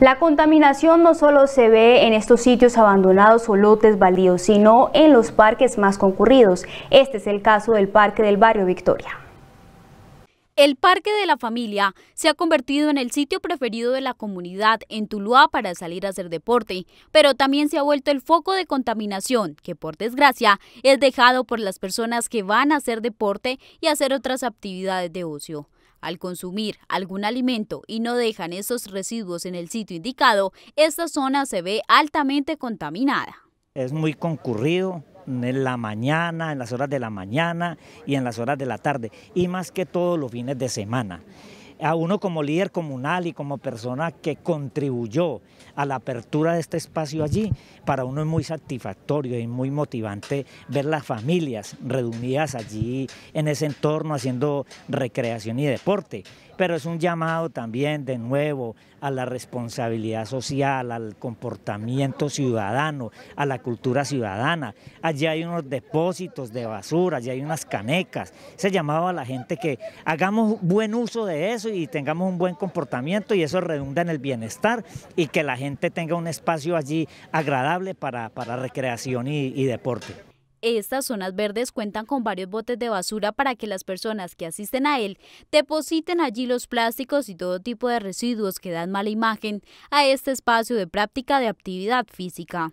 La contaminación no solo se ve en estos sitios abandonados o lotes baldíos, sino en los parques más concurridos. Este es el caso del Parque del Barrio Victoria. El Parque de la Familia se ha convertido en el sitio preferido de la comunidad en Tuluá para salir a hacer deporte, pero también se ha vuelto el foco de contaminación, que por desgracia es dejado por las personas que van a hacer deporte y hacer otras actividades de ocio. Al consumir algún alimento y no dejan esos residuos en el sitio indicado, esta zona se ve altamente contaminada. Es muy concurrido, en la mañana, en las horas de la mañana y en las horas de la tarde, y más que todos los fines de semana a uno como líder comunal y como persona que contribuyó a la apertura de este espacio allí, para uno es muy satisfactorio y muy motivante ver las familias reunidas allí en ese entorno haciendo recreación y deporte. Pero es un llamado también de nuevo a la responsabilidad social, al comportamiento ciudadano, a la cultura ciudadana. Allí hay unos depósitos de basura, allí hay unas canecas. Se llamaba a la gente que hagamos buen uso de eso y tengamos un buen comportamiento y eso redunda en el bienestar y que la gente tenga un espacio allí agradable para, recreación y deporte. Estas zonas verdes cuentan con varios botes de basura para que las personas que asisten a él depositen allí los plásticos y todo tipo de residuos que dan mala imagen a este espacio de práctica de actividad física.